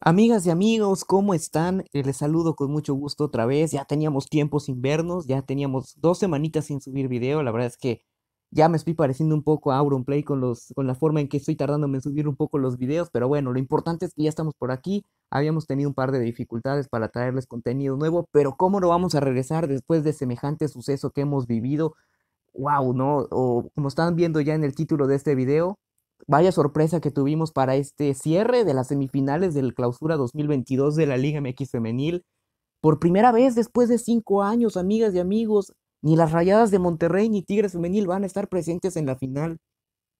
Amigas y amigos, ¿cómo están? Eh, les saludo con mucho gusto otra vez. Ya teníamos tiempo sin vernos, ya teníamos dos semanitas sin subir video. La verdad es que ya me estoy pareciendo un poco a Play con, los, con la forma en que estoy tardándome en subir un poco los videos, pero bueno, lo importante es que ya estamos por aquí. Habíamos tenido un par de dificultades para traerles contenido nuevo, pero ¿cómo lo vamos a regresar después de semejante suceso que hemos vivido? ¡Wow! ¿No? O como están viendo ya en el título de este video, Vaya sorpresa que tuvimos para este cierre de las semifinales del clausura 2022 de la Liga MX Femenil. Por primera vez después de cinco años, amigas y amigos, ni las rayadas de Monterrey ni Tigres Femenil van a estar presentes en la final.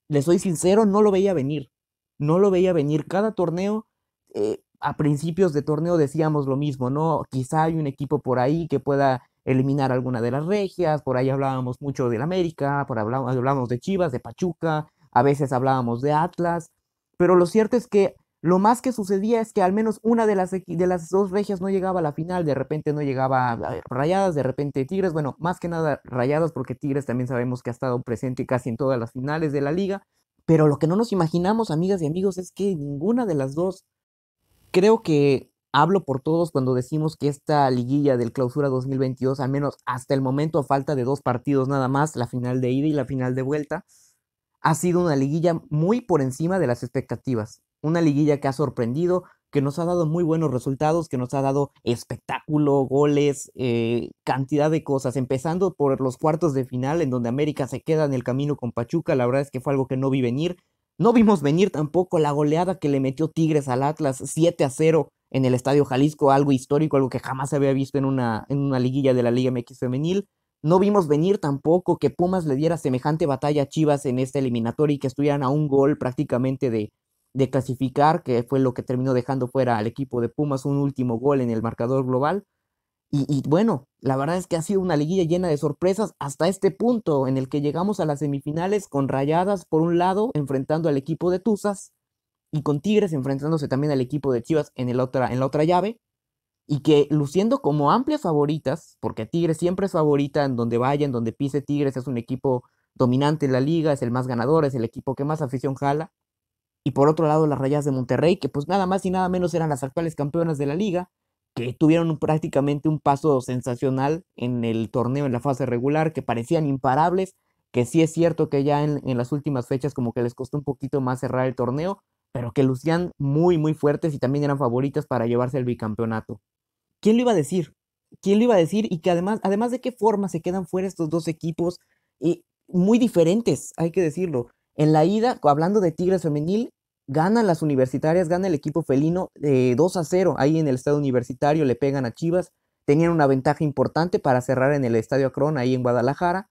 Les soy sincero, no lo veía venir. No lo veía venir. Cada torneo, eh, a principios de torneo decíamos lo mismo, ¿no? Quizá hay un equipo por ahí que pueda eliminar alguna de las regias, por ahí hablábamos mucho del América, por hablábamos de Chivas, de Pachuca, a veces hablábamos de Atlas, pero lo cierto es que lo más que sucedía es que al menos una de las, de las dos regias no llegaba a la final, de repente no llegaba eh, Rayadas, de repente Tigres, bueno, más que nada Rayadas porque Tigres también sabemos que ha estado presente casi en todas las finales de la liga, pero lo que no nos imaginamos, amigas y amigos, es que ninguna de las dos, creo que hablo por todos cuando decimos que esta liguilla del clausura 2022, al menos hasta el momento a falta de dos partidos nada más, la final de ida y la final de vuelta, ha sido una liguilla muy por encima de las expectativas, una liguilla que ha sorprendido, que nos ha dado muy buenos resultados, que nos ha dado espectáculo, goles, eh, cantidad de cosas, empezando por los cuartos de final en donde América se queda en el camino con Pachuca, la verdad es que fue algo que no vi venir, no vimos venir tampoco la goleada que le metió Tigres al Atlas 7 a 0 en el Estadio Jalisco, algo histórico, algo que jamás se había visto en una, en una liguilla de la Liga MX femenil. No vimos venir tampoco que Pumas le diera semejante batalla a Chivas en esta eliminatoria y que estuvieran a un gol prácticamente de, clasificar, que fue lo que terminó dejando fuera al equipo de Pumas un último gol en el marcador global. Y, y, bueno, la verdad es que ha sido una liguilla llena de sorpresas hasta este punto en el que llegamos a las semifinales con Rayadas por un lado enfrentando al equipo de Tuzas y con Tigres enfrentándose también al equipo de Chivas en, otra, en la otra llave y que luciendo como amplias favoritas, porque Tigres siempre es favorita en donde vaya, en donde pise Tigres, es un equipo dominante en la liga, es el más ganador, es el equipo que más afición jala. Y por otro lado, las rayas de Monterrey, que pues nada más y nada menos eran las actuales campeonas de la liga, que tuvieron prácticamente un paso sensacional en el torneo, en la fase regular, que parecían imparables, que sí es cierto que ya en, en las últimas fechas como que les costó un poquito más cerrar el torneo, pero que lucían muy, muy fuertes y también eran favoritas para llevarse el bicampeonato. ¿Quién lo iba a decir? ¿Quién lo iba a decir? Y que además, además de qué forma se quedan fuera estos dos equipos y muy diferentes, hay que decirlo. En la ida, hablando de Tigres Femenil, ganan las universitarias, gana el equipo felino eh, de 2 a 0 ahí en el estadio universitario, le pegan a Chivas, tenían una ventaja importante para cerrar en el estadio Acron ahí en Guadalajara.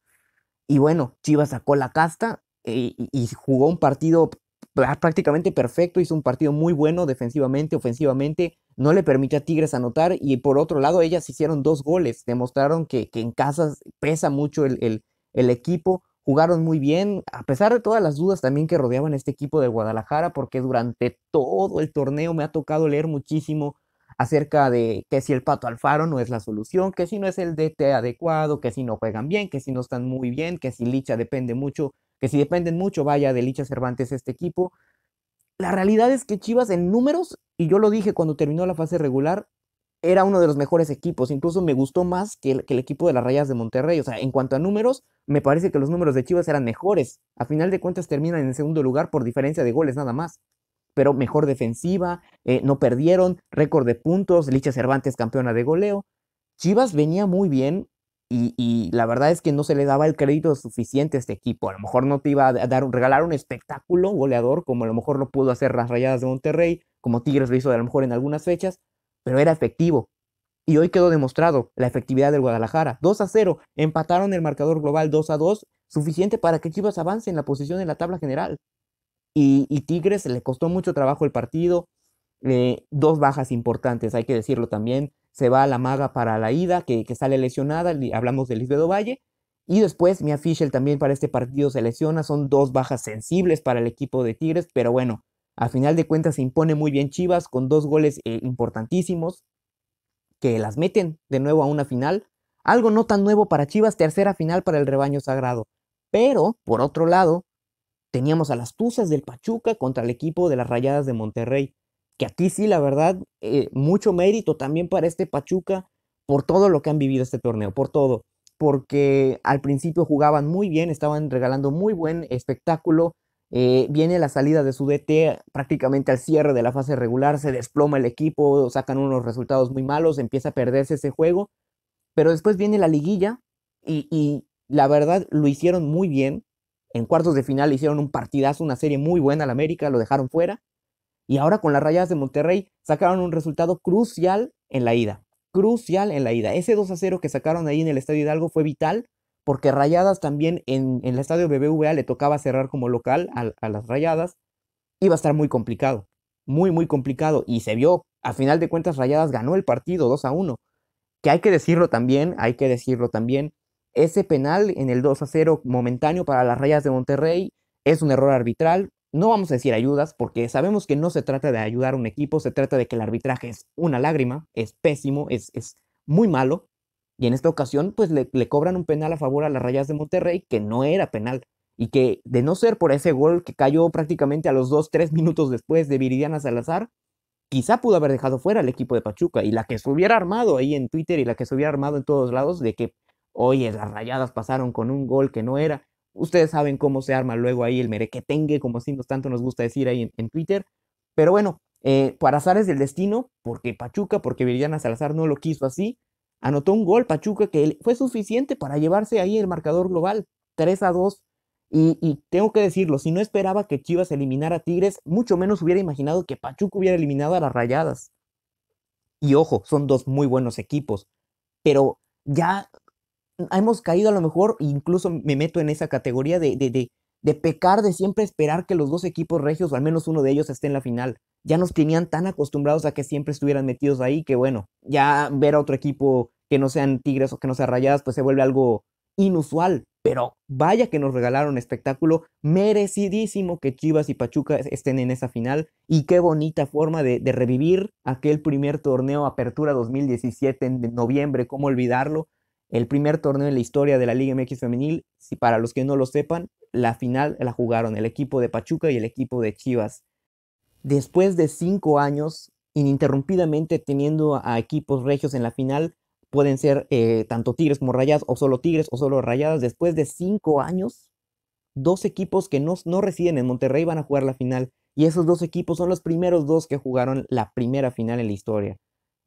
Y bueno, Chivas sacó la casta eh, y jugó un partido prácticamente perfecto, hizo un partido muy bueno defensivamente, ofensivamente, no le permitió a Tigres anotar y por otro lado ellas hicieron dos goles, demostraron que, en casa pesa mucho el, el, el, equipo, jugaron muy bien, a pesar de todas las dudas también que rodeaban este equipo de Guadalajara, porque durante todo el torneo me ha tocado leer muchísimo acerca de que si el Pato Alfaro no es la solución, que si no es el DT adecuado, que si no juegan bien, que si no están muy bien, que si Licha depende mucho que si dependen mucho, vaya, de Licha Cervantes este equipo. La realidad es que Chivas en números, y yo lo dije cuando terminó la fase regular, era uno de los mejores equipos. Incluso me gustó más que el, equipo de las Rayas de Monterrey. O sea, en cuanto a números, me parece que los números de Chivas eran mejores. A final de cuentas terminan en segundo lugar por diferencia de goles nada más. Pero mejor defensiva, eh, no perdieron, récord de puntos, Licha Cervantes campeona de goleo. Chivas venía muy bien, y, la verdad es que no se le daba el crédito suficiente a este equipo. A lo mejor no te iba a dar, regalar un espectáculo goleador, como a lo mejor lo pudo hacer las Rayadas de Monterrey, como Tigres lo hizo a lo mejor en algunas fechas, pero era efectivo. Y hoy quedó demostrado la efectividad del Guadalajara. 2 a 0, empataron el marcador global 2 a 2, suficiente para que Chivas avance en la posición en la tabla general. Y, Tigres le costó mucho trabajo el partido. Eh, dos bajas importantes, hay que decirlo también se va a la maga para la ida, que, sale lesionada, hablamos de Lisbeth Valle, y después Mia Fischel también para este partido se lesiona, son dos bajas sensibles para el equipo de Tigres, pero bueno, a final de cuentas se impone muy bien Chivas con dos goles eh, importantísimos que las meten de nuevo a una final, algo no tan nuevo para Chivas, tercera final para el rebaño sagrado, pero por otro lado, teníamos a las Tuzas del Pachuca contra el equipo de las Rayadas de Monterrey que aquí sí, la verdad, eh, mucho mérito también para este Pachuca por todo lo que han vivido este torneo, por todo, porque al principio jugaban muy bien, estaban regalando muy buen espectáculo. Eh, viene la salida de su DT prácticamente al cierre de la fase regular, se desploma el equipo, sacan unos resultados muy malos, empieza a perderse ese juego, pero después viene la liguilla y, y la verdad lo hicieron muy bien. En cuartos de final hicieron un partidazo, una serie muy buena al América, lo dejaron fuera y ahora con las Rayadas de Monterrey sacaron un resultado crucial en la ida. Crucial en la ida. Ese 2 a 0 que sacaron ahí en el Estadio Hidalgo fue vital porque Rayadas también en, el Estadio BBVA le tocaba cerrar como local a, las Rayadas. Iba a estar muy complicado. Muy, muy complicado. Y se vio. A final de cuentas, Rayadas ganó el partido 2 a 1. Que hay que decirlo también, hay que decirlo también. Ese penal en el 2 a 0 momentáneo para las Rayadas de Monterrey es un error arbitral, no vamos a decir ayudas porque sabemos que no se trata de ayudar a un equipo, se trata de que el arbitraje es una lágrima, es pésimo, es, muy malo. Y en esta ocasión, pues le, cobran un penal a favor a las rayas de Monterrey que no era penal y que de no ser por ese gol que cayó prácticamente a los 2-3 minutos después de Viridiana Salazar, quizá pudo haber dejado fuera al equipo de Pachuca y la que se hubiera armado ahí en Twitter y la que se hubiera armado en todos lados de que, oye, las rayadas pasaron con un gol que no era. Ustedes saben cómo se arma luego ahí el merequetengue, como así tanto nos gusta decir ahí en, Twitter. Pero bueno, eh, para azares del destino, porque Pachuca, porque Viridiana Salazar no lo quiso así, anotó un gol Pachuca que fue suficiente para llevarse ahí el marcador global, 3 a 2. Y, y, tengo que decirlo, si no esperaba que Chivas eliminara a Tigres, mucho menos hubiera imaginado que Pachuca hubiera eliminado a las Rayadas. Y ojo, son dos muy buenos equipos, pero ya hemos caído a lo mejor, incluso me meto en esa categoría de, pecar, de siempre esperar que los dos equipos regios, o al menos uno de ellos, esté en la final. Ya nos tenían tan acostumbrados a que siempre estuvieran metidos ahí que bueno, ya ver a otro equipo que no sean Tigres o que no sean Rayadas, pues se vuelve algo inusual. Pero vaya que nos regalaron espectáculo, merecidísimo que Chivas y Pachuca estén en esa final y qué bonita forma de, de revivir aquel primer torneo Apertura 2017 en noviembre, cómo olvidarlo, el primer torneo en la historia de la Liga MX femenil, si para los que no lo sepan, la final la jugaron el equipo de Pachuca y el equipo de Chivas. Después de cinco años, ininterrumpidamente teniendo a equipos regios en la final, pueden ser eh, tanto Tigres como Rayadas, o solo Tigres o solo Rayadas, después de cinco años, dos equipos que no, no residen en Monterrey van a jugar la final. Y esos dos equipos son los primeros dos que jugaron la primera final en la historia.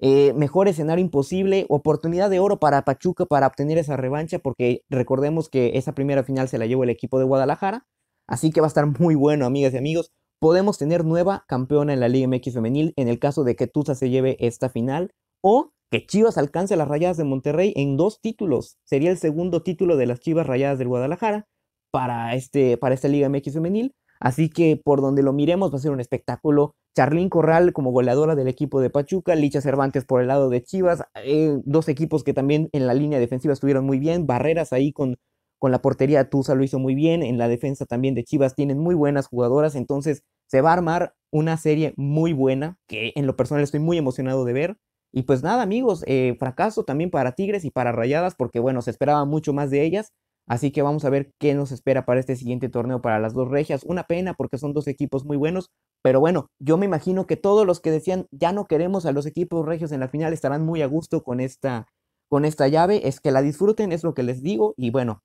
Eh, mejor escenario imposible, oportunidad de oro para Pachuca para obtener esa revancha, porque recordemos que esa primera final se la llevó el equipo de Guadalajara, así que va a estar muy bueno, amigas y amigos. Podemos tener nueva campeona en la Liga MX femenil en el caso de que Tusa se lleve esta final o que Chivas alcance las Rayadas de Monterrey en dos títulos. Sería el segundo título de las Chivas Rayadas del Guadalajara para, este, para esta Liga MX femenil. Así que por donde lo miremos va a ser un espectáculo Charlín Corral como goleadora del equipo de Pachuca, Licha Cervantes por el lado de Chivas, eh, dos equipos que también en la línea defensiva estuvieron muy bien, Barreras ahí con, con la portería Tusa lo hizo muy bien, en la defensa también de Chivas tienen muy buenas jugadoras, entonces se va a armar una serie muy buena que en lo personal estoy muy emocionado de ver. Y pues nada amigos, eh, fracaso también para Tigres y para Rayadas porque bueno, se esperaba mucho más de ellas, Así que vamos a ver qué nos espera para este siguiente torneo para las dos regias. Una pena porque son dos equipos muy buenos, pero bueno, yo me imagino que todos los que decían ya no queremos a los equipos regios en la final estarán muy a gusto con esta, con esta llave. Es que la disfruten, es lo que les digo. Y bueno,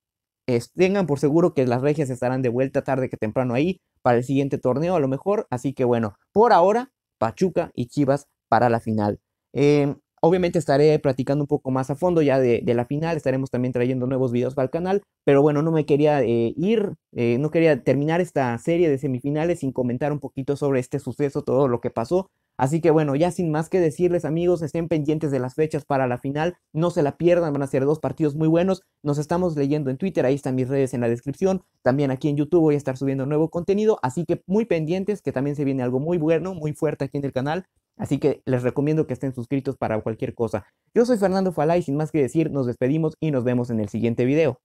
tengan por seguro que las regias estarán de vuelta tarde que temprano ahí para el siguiente torneo a lo mejor. Así que bueno, por ahora, Pachuca y Chivas para la final. Em, Obviamente estaré platicando un poco más a fondo ya de, la final, estaremos también trayendo nuevos videos para el canal, pero bueno, no me quería eh, ir, eh, no quería terminar esta serie de semifinales sin comentar un poquito sobre este suceso, todo lo que pasó. Así que bueno, ya sin más que decirles amigos, estén pendientes de las fechas para la final, no se la pierdan, van a ser dos partidos muy buenos, nos estamos leyendo en Twitter, ahí están mis redes en la descripción, también aquí en YouTube voy a estar subiendo nuevo contenido, así que muy pendientes que también se viene algo muy bueno, muy fuerte aquí en el canal, Así que les recomiendo que estén suscritos para cualquier cosa. Yo soy Fernando Falay, sin más que decir, nos despedimos y nos vemos en el siguiente video.